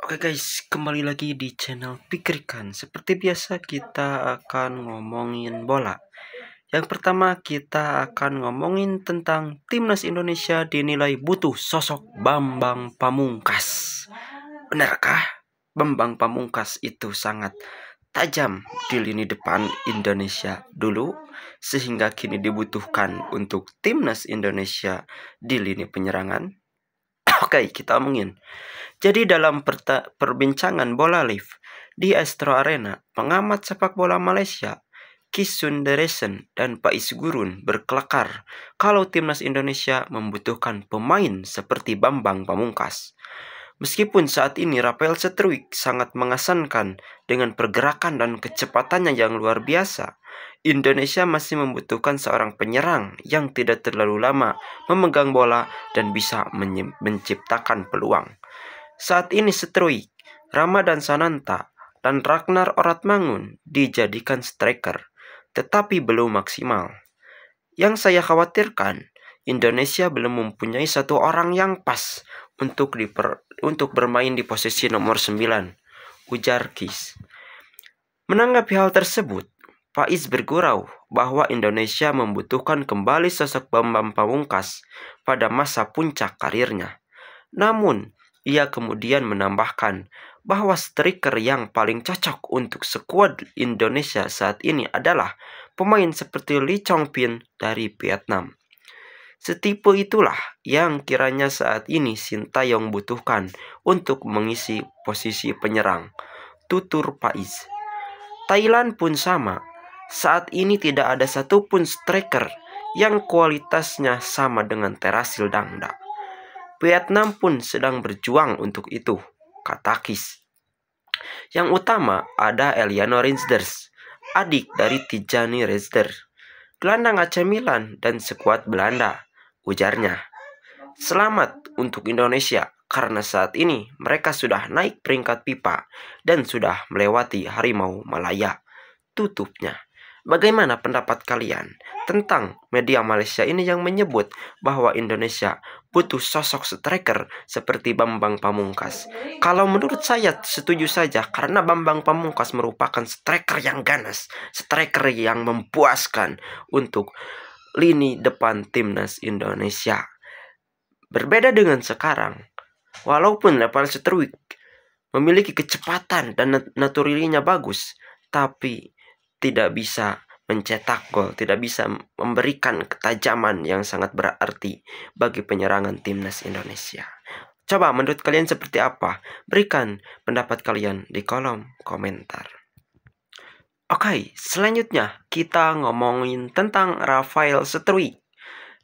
Oke okay guys, kembali lagi di channel Pikirkan. Seperti biasa kita akan ngomongin bola. Yang pertama kita akan ngomongin tentang timnas Indonesia dinilai butuh sosok Bambang Pamungkas. Benarkah Bambang Pamungkas itu sangat tajam di lini depan Indonesia dulu sehingga kini dibutuhkan untuk timnas Indonesia di lini penyerangan? Oke, okay, kita omongin. Jadi dalam perbincangan bola live di Astro Arena, pengamat sepak bola Malaysia Kisun Deresen dan Pak Isgurun berkelakar kalau timnas Indonesia membutuhkan pemain seperti Bambang Pamungkas. Meskipun saat ini Rafael Setruik sangat mengesankan dengan pergerakan dan kecepatannya yang luar biasa, Indonesia masih membutuhkan seorang penyerang yang tidak terlalu lama memegang bola dan bisa menciptakan peluang. Saat ini Struik, Rama dan Sananta, dan Ragnar Oratmangun dijadikan striker, tetapi belum maksimal. Yang saya khawatirkan, Indonesia belum mempunyai satu orang yang pas untuk diper, untuk bermain di posisi nomor 9, ujar Kis. Menanggapi hal tersebut, Faiz bergurau bahwa Indonesia membutuhkan kembali sosok Bambang Pamungkas pada masa puncak karirnya. Namun, ia kemudian menambahkan bahwa striker yang paling cocok untuk skuad Indonesia saat ini adalah pemain seperti Lee Chong Pin dari Vietnam. Setipe itulah yang kiranya saat ini Sintayong butuhkan untuk mengisi posisi penyerang. Tutur Pais. Thailand pun sama. Saat ini tidak ada satupun striker yang kualitasnya sama dengan Terasil Dangda. Vietnam pun sedang berjuang untuk itu, kata Kis. Yang utama ada Eliano Rinsders, adik dari Tijani Rinsder, gelandang AC Milan dan sekuat Belanda, ujarnya. Selamat untuk Indonesia karena saat ini mereka sudah naik peringkat pipa dan sudah melewati harimau Malaya. Tutupnya. Bagaimana pendapat kalian tentang media Malaysia ini yang menyebut bahwa Indonesia butuh sosok striker seperti Bambang Pamungkas. Kalau menurut saya setuju saja karena Bambang Pamungkas merupakan striker yang ganas, striker yang mempuaskan untuk lini depan timnas Indonesia. Berbeda dengan sekarang, walaupun Levan Seterwik memiliki kecepatan dan naturalinya bagus, tapi tidak bisa mencetak gol, tidak bisa memberikan ketajaman yang sangat berarti bagi penyerangan timnas Indonesia. Coba menurut kalian seperti apa? Berikan pendapat kalian di kolom komentar. Oke, okay, selanjutnya kita ngomongin tentang Rafael Setrui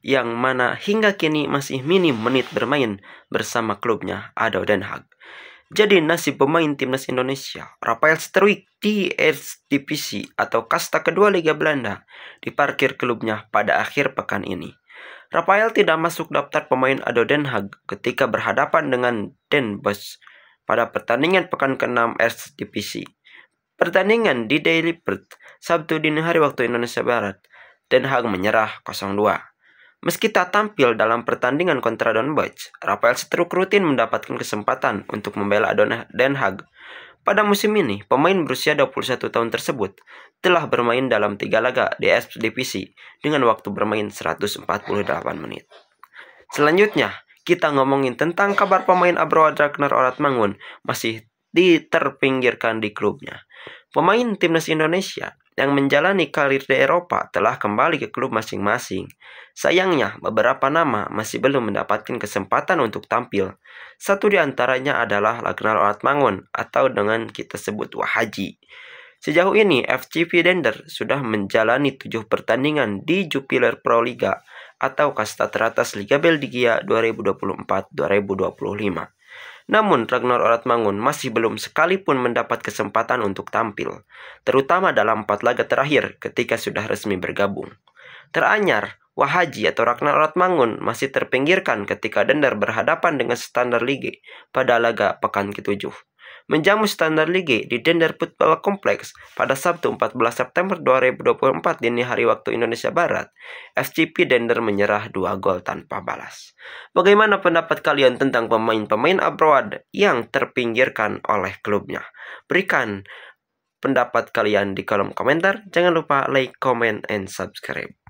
yang mana hingga kini masih minim menit bermain bersama klubnya Ado Den Haag. Jadi nasib pemain timnas Indonesia, Rafael Struik di Eredivisie atau kasta kedua Liga Belanda, diparkir klubnya pada akhir pekan ini. Rafael tidak masuk daftar pemain Ado Den Haag ketika berhadapan dengan Den Bosch pada pertandingan pekan ke-6 Eredivisie. Pertandingan di Daily Perth, Sabtu dini hari waktu Indonesia Barat, Den Haag menyerah 0-2. Meski tak tampil dalam pertandingan kontra Donbass, Rafael Struk rutin mendapatkan kesempatan untuk membela Den Haag. Pada musim ini, pemain berusia 21 tahun tersebut telah bermain dalam tiga laga DS Divisi dengan waktu bermain 148 menit. Selanjutnya, kita ngomongin tentang kabar pemain Abroad Orat Mangun masih diterpinggirkan di klubnya. Pemain timnas Indonesia yang menjalani karir di Eropa telah kembali ke klub masing-masing. Sayangnya, beberapa nama masih belum mendapatkan kesempatan untuk tampil. Satu di antaranya adalah Lagnar Atmangun atau dengan kita sebut Wahaji. Sejauh ini, FC Dender sudah menjalani tujuh pertandingan di Jupiler Pro Liga atau kasta teratas Liga Belgia 2024-2025. Namun Ragnar Oratmangun masih belum sekalipun mendapat kesempatan untuk tampil, terutama dalam empat laga terakhir ketika sudah resmi bergabung. Teranyar, Wahaji atau Ragnar Oratmangun masih terpinggirkan ketika Dendar berhadapan dengan Standar Liga pada laga pekan ketujuh menjamu standar Ligi di Dender Football Complex pada Sabtu 14 September 2024 dini hari waktu Indonesia Barat, FCP Dender menyerah dua gol tanpa balas. Bagaimana pendapat kalian tentang pemain-pemain abroad yang terpinggirkan oleh klubnya? Berikan pendapat kalian di kolom komentar. Jangan lupa like, comment, and subscribe.